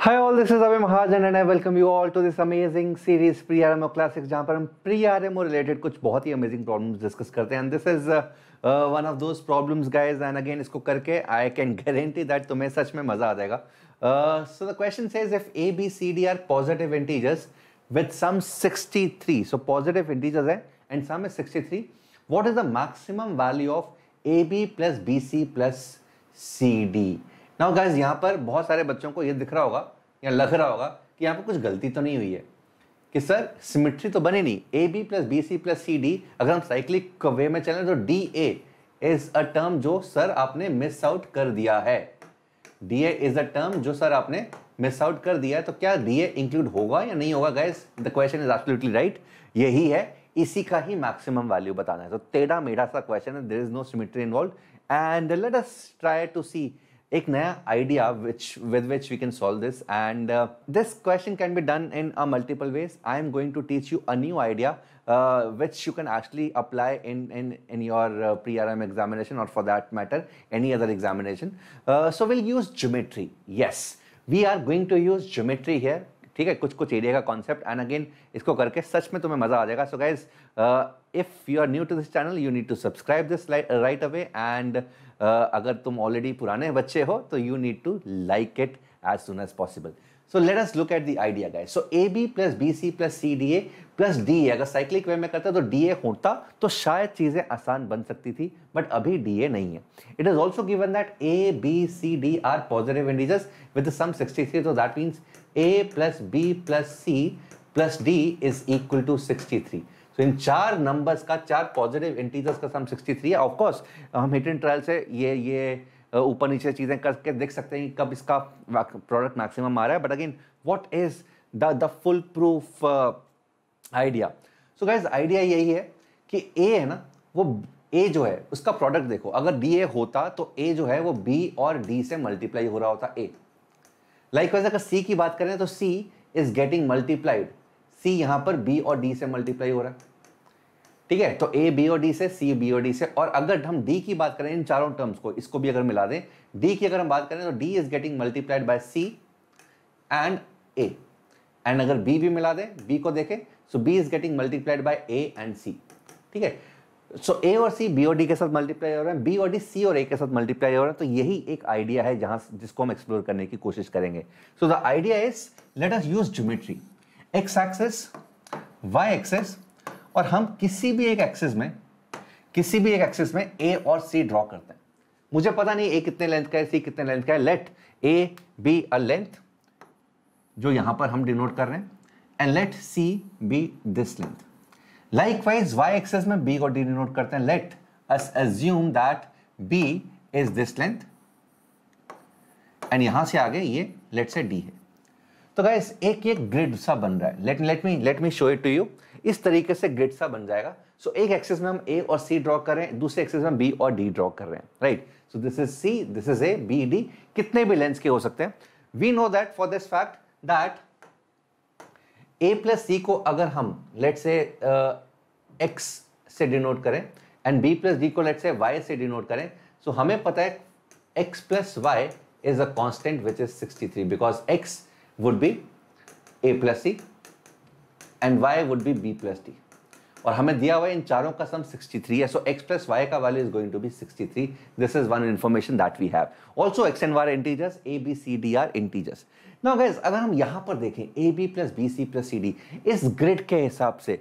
Hi all this is Abhi Mahajan and I welcome you all to this amazing series pre R M O classics जहाँ पर हम pre R M O related कुछ बहुत ही amazing problems discuss करते हैं and this is one of those problems guys and again इसको करके आई कैन गारंटी दैट तुम्हें सच में मजा आ जाएगा so the question says if A B C D are positive integers with sum three so positive integers है and sum is three what is the maximum value of A B plus B C plus C D now guys यहाँ पर बहुत सारे बच्चों को ये दिख रहा होगा या लग रहा होगा कि यहाँ पर कुछ गलती तो नहीं हुई है कि सर सिमिट्री तो बने नहीं A B plus B C plus C D अगर हम साइक्लिक वे में चलें तो D A is a term जो सर आपने मिस आउट कर दिया है D A is a term जो सर आपने मिस आउट कर दिया है तो क्या डी ए इंक्लूड होगा या नहीं होगा guys the question is absolutely right यही है इसी का ही मैक्सिमम वैल्यू बताना है तो टेढ़ा मेढ़ा सा क्वेश्चन है there is no symmetry involve and let us try to see एक नया idea which with which we can solve this and uh, this question can be done in a uh, multiple ways i am going to teach you a new idea uh, which you can actually apply in in in your PRM examination or for that matter any other examination so we'll use geometry yes we are going to use geometry here ठीक है कुछ कुछ area का concept and again इसको करके सच में तुम्हें मज़ा आ जाएगा so guys if you are new to this channel you need to subscribe this right away and अगर तुम ऑलरेडी पुराने बच्चे हो तो you need to like it as soon as possible so let us look at the idea guys so A B plus B C plus D A अगर cyclic way में करता तो डी ए होता तो शायद चीज़ें आसान बन सकती थी बट अभी डी ए नहीं है it is also given that A B C D are positive integers with sum 63 तो that means A plus B plus C plus D is equal to 63 तो इन चार नंबर्स का चार पॉजिटिव इंटीजर्स का sum 63 है of course हम hit and trial से ये ये ऊपर नीचे चीज़ें करके देख सकते हैं कि कब इसका प्रोडक्ट मैक्सिमम आ रहा है but again what is the the foolproof idea so guys idea यही है कि ए है ना वो ए जो है उसका प्रोडक्ट देखो अगर डी ए होता तो ए जो है वो बी और डी से मल्टीप्लाई हो रहा होता ए लाइक वाइज अगर सी की बात करें तो C is getting multiplied C यहाँ पर बी और डी से मल्टीप्लाई हो रहा है ठीक है तो ए बी और डी से सी बी और डी से और अगर हम डी की बात करें इन चारों टर्म्स को इसको भी अगर मिला दें डी की अगर हम बात करें तो D is getting multiplied by C and A and अगर बी भी मिला दें बी को देखें so B is getting multiplied by A and C ठीक है सो ए और सी बी और डी के साथ मल्टीप्लाई हो रहे हैं बी और डी सी और ए के साथ मल्टीप्लाई हो रहे हैं तो यही एक आइडिया है जहां जिसको हम एक्सप्लोर करने की कोशिश करेंगे so the idea is let us use geometry X axis Y axis और हम किसी भी एक एक्सिस में किसी भी एक एक्सिस में ए और सी ड्रॉ करते हैं मुझे पता नहीं ए कितने लेंथ का है सी कितने लेंथ का है let A be a length जो यहां पर हम डिनोट कर रहे हैं and let C be this length likewise Y axis में बी को डिनोट करते हैं let us assume that B is this length and यहां से आगे ये लेट से डी है तो गाइस एक एक ग्रिड सा बन रहा है let let me let me show it to you इस तरीके से ग्रिड सा बन जाएगा सो so, एक एक्सेस में हम ए और सी ड्रॉ कर रहे हैं दूसरे एक्सेस में बी और डी ड्रॉ कर रहे हैं right so this is C this is A B D कितने भी लेंस के हो सकते हैं we know that for this fact that A plus C को अगर हम लेट uh, से एक्स से डिनोट करें एंड बी प्लस डी को लेट से वाई से डिनोट करें सो so, हमें पता है X plus Y a constant which is sixty three because X would B A plus C and Y would be B plus D और हमें दिया हुआ इन चारों का सम 63 है सो एक्स प्लस वाई का value is going to be 63 this is one information that we have also X and Y integers A B C D are integers ना guess अगर हम यहाँ पर देखें A B plus B C plus C D इस grid के हिसाब से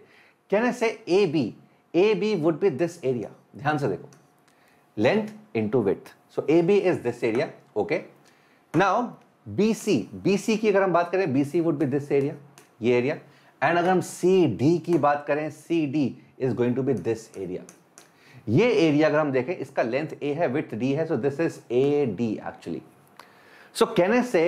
कहने से A B A B would be this area ध्यान से देखो length into width so A B is this area okay now B C B C की अगर हम बात करें B C would be this area ये एरिया एंड अगर हम सी डी की बात करें C D is going to be this area ये एरिया अगर हम देखें इसका लेंथ ए है विथ डी है so this is A D actually so कहने से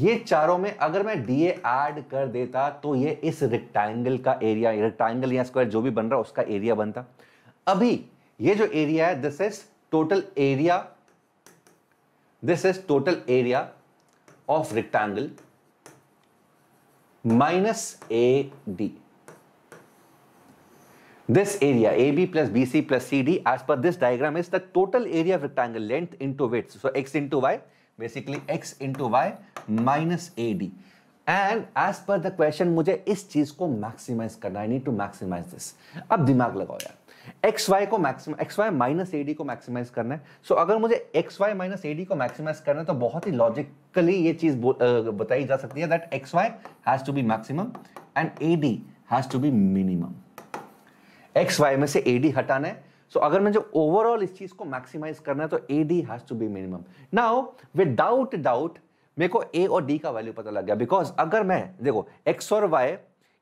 ये चारों में अगर मैं डी एड कर देता तो ये इस रेक्टेंगल का एरिया रेक्टेंगल या स्क्वायर जो भी बन रहा उसका एरिया बनता अभी ये जो एरिया है this is total area this is total area of rectangle minus AD. This area AB plus BC plus CD as per this diagram is the total area of rectangle length into width. So X into Y basically X into Y minus AD. And as per the question मुझे इस चीज को maximize करना I need to maximize this अब दिमाग लगाओ यार X Y को maxim X Y minus A D को मैक्सिमाइज करना है सो so, अगर मुझे X Y minus A D को मैक्सिमाइज करना है तो बहुत ही लॉजिकली ये चीज बताई जा सकती है that X Y has to be maximum and A D has to be minimum X Y में से ए डी हटाना है सो so, अगर मुझे ओवरऑल इस चीज को मैक्सिमाइज करना है तो A D has to be minimum now without doubt मेरे को ए और डी का वैल्यू पता लग गया बिकॉज अगर मैं देखो एक्स और वाई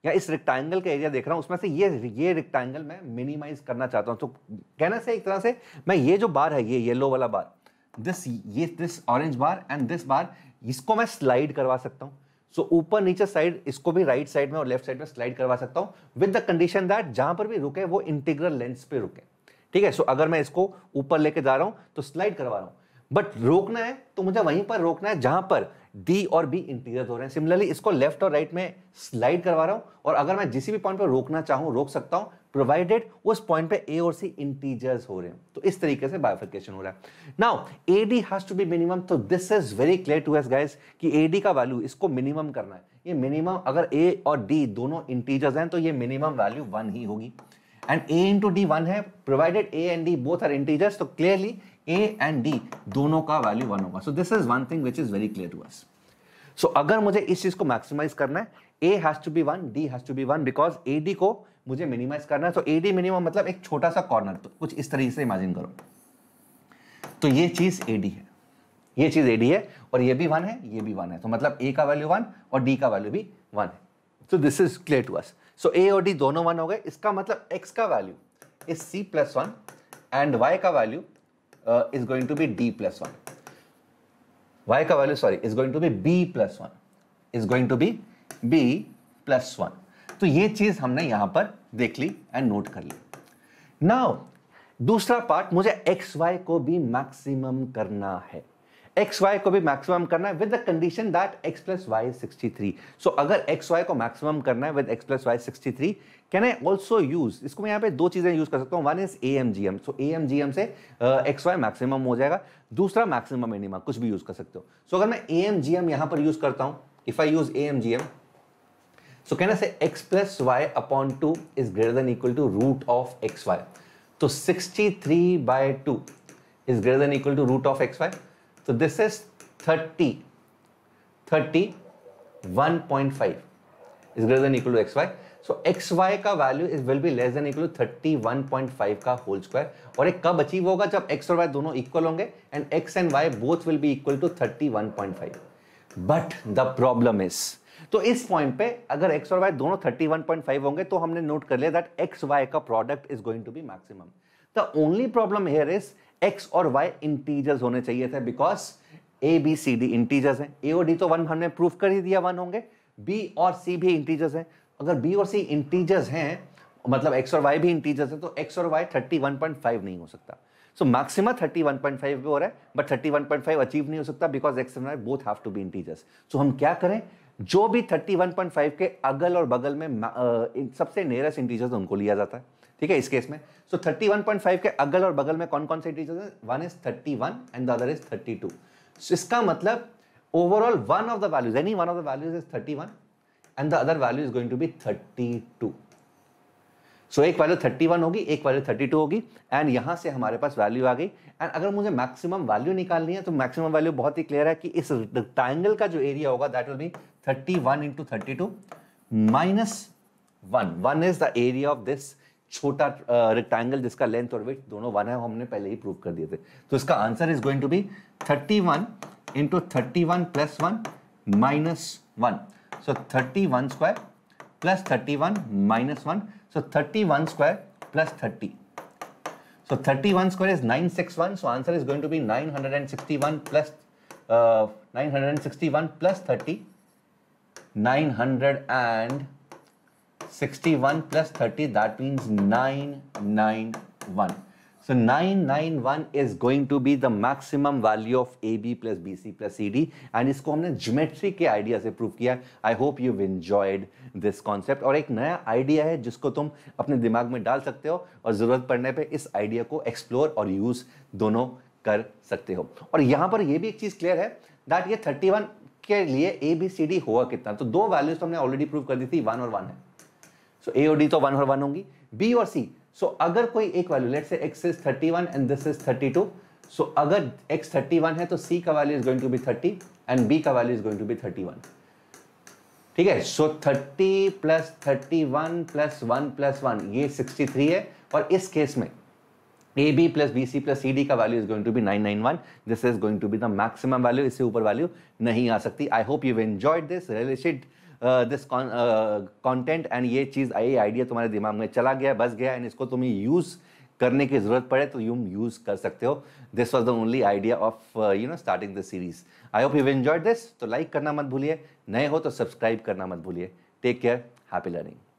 या इस रिक्टाइंगल का एरिया देख रहा हूँ उसमें से ये ये रिक्टाइंगल मैं मिनिमाइज करना चाहता हूँ तो कहने से एक तरह से मैं ये जो बार है ये येलो वाला बार दिस ये this orange bar and this bar इसको मैं स्लाइड करवा सकता हूँ सो ऊपर नीचे साइड इसको भी राइट right साइड में और लेफ्ट साइड में स्लाइड करवा सकता हूँ विद द कंडीशन दैट जहाँ पर भी रुके वो इंटीग्रल लेंस पे रुके ठीक है सो so, अगर मैं इसको ऊपर लेके जा रहा हूँ तो स्लाइड करवा रहा हूँ बट रोकना है तो मुझे वहीं पर रोकना है जहाँ पर डी और बी इंटीरियर हो रहे हैं सिमिलरली इसको लेफ्ट और राइट में स्लाइड करवा रहा हूं और अगर मैं जिस भी पॉइंट पर रोकना चाहूं रोक सकता हूं प्रोवाइडेड उस पॉइंट पे ए और सी इंटीजर्स हो रहे हैं तो इस तरीके से बायोफिकेशन हो रहा है now A D has to be minimum तो this is very clear to us guys कि ए डी का वैल्यू इसको मिनिमम करना है ये मिनिमम अगर ए और डी दोनों इंटीजर्स हैं तो ये मिनिमम वैल्यू वन ही होगी and A into D one है provided A and D both are integers तो क्लियरली ए एंड डी दोनों का वैल्यू वन होगा so this is one thing which is very clear to us so अगर मुझे इस चीज को मैक्सिमाइज करना है A has to be one D has to be one because A D को मुझे मिनिमाइज करना है तो ए डी मिनिमम मतलब एक छोटा सा कॉर्नर तो कुछ इस तरीके से इमेजिन करो तो ये चीज ए डी है ये चीज ए डी है और ये भी वन है ये भी वन है तो मतलब ए का वैल्यू वन और डी का वैल्यू भी वन है so this is clear to us so A और डी दोनों वन हो गए इसका मतलब एक्स का value is C plus one and Y का value is going to be D plus one Y का value sorry is going to be B plus one is going to be B plus one तो ये चीज हमने यहां पर देख ली and note कर ली नाउ दूसरा पार्ट मुझे एक्स वाई को भी मैक्सिमम करना है एक्स वाई को भी मैक्सिमम करना है with the condition that X plus Y is sixty three so अगर एक्स वाई को मैक्सिमम करना है with X plus Y sixty three can I also use इसको मैं यहाँ पे दो चीज़ें यूज कर सकता हूँ one is A M G M so A M G M से एक्स वाई मैक्सिमम हो जाएगा दूसरा मैक्सिमम मिनिमम कुछ भी यूज कर सकते हो सो so, अगर मैं ए एम जी एम यहाँ पर यूज करता हूँ if I use A M G M so can I say X plus Y upon two is greater than equal to root of X Y तो sixty three by two is greater than equal to root of X Y so तो this is thirty thirty one point five is greater than equal to X Y so X Y का value is will be less than equal to thirty का whole square और एक कब achieve होगा जब x और Y दोनों equal होंगे and X and Y both will to thirty five but the is तो इस पॉइंट पे अगर x और y दोनों 31.5 होंगे तो हमने नोट कर लिया दैट x का product is going to be maximum the only problem here is X और वाई इंटीजर्स होने चाहिए थे because A B C D integers हैं ए और डी तो वन हमने प्रूफ कर ही दिया वन होंगे बी और सी भी इंटीजर्स हैं अगर बी और सी इंटीजर्स हैं मतलब एक्स और वाई भी इंटीजर्स हैं तो एक्स और वाई फाइव नहीं हो सकता सो थर्टी पॉइंट फाइव भी हो रहा है बट फाइव अचीव नहीं हो सकता because X and Y both have to be integers so हम क्या करें जो भी थर्टी वन पॉइंट फाइव के अगल और बगल में uh, सबसे नियरेस्ट इंटीजर्स उनको लिया जाता है ठीक है इस केस में सो so, 31.5 के अगल और बगल में कौन कौन से इंटीजर्स हैं one is 31 and the other is 32 so इसका मतलब overall one of the values any one of the values is 31 and the other value is going to be 32 so एक वैल्यू 31 होगी एक वैल्यू 32 होगी एंड यहाँ से हमारे पास वैल्यू आ गई एंड अगर मुझे मैक्सिमम वैल्यू निकालनी है तो मैक्सिमम वैल्यू बहुत ही क्लियर है कि इस ट्राइंगल का जो एरिया होगा that will be 31 one into thirty two minus one one is the area of this छोटा रेक्टेंगल जिसका लेंथ और वेट दोनों वन है हमने पहले ही प्रूव कर दिए थे तो इसका answer is going to be thirty one into thirty one plus one minus one so thirty one square plus thirty one minus one so thirty one square plus thirty so thirty one square is nine six one so answer is going to be nine hundred and sixty one plus nine hundred and sixty one plus thirty nine hundred and 61 plus 30, that means 991. So 991 is going to be the maximum value of AB plus BC plus CD and इसको हमने geometry के idea से prove किया I hope you enjoyed this concept और एक नया idea है जिसको तुम अपने दिमाग में डाल सकते हो और ज़रूरत पड़ने पर इस आइडिया को एक्सप्लोर और यूज़ दोनों कर सकते हो और यहाँ पर यह भी एक चीज़ क्लियर है दैट ये 31 के लिए ए बी सी डी हुआ कितना तो दो वैल्यूज तो हमने ऑलरेडी प्रूव कर दी थी वन और वन है सो तो ए और डी तो वन और वन होंगी बी और सी सो अगर कोई एक value let say X is thirty one and this is thirty two so अगर एक्स थर्टी वन है तो सी का value is going to be thirty and B का value is going to be thirty one ठीक है so thirty plus thirty one plus one plus one ये sixty three है और इस केस में A B plus B C plus C D का value is going to be nine nine one this is going to be the maximum value इससे ऊपर value नहीं आ सकती I hope you enjoyed this related this content and ये चीज़ आई idea तुम्हारे दिमाग में चला गया बस गया एंड इसको तुम्हें यूज़ करने की ज़रूरत पड़े तो यू यूज़ कर सकते हो this was the only idea of you know starting the series I hope you enjoyed this तो लाइक करना मत भूलिए नए हो तो सब्सक्राइब करना मत भूलिए टेक केयर हैप्पी लर्निंग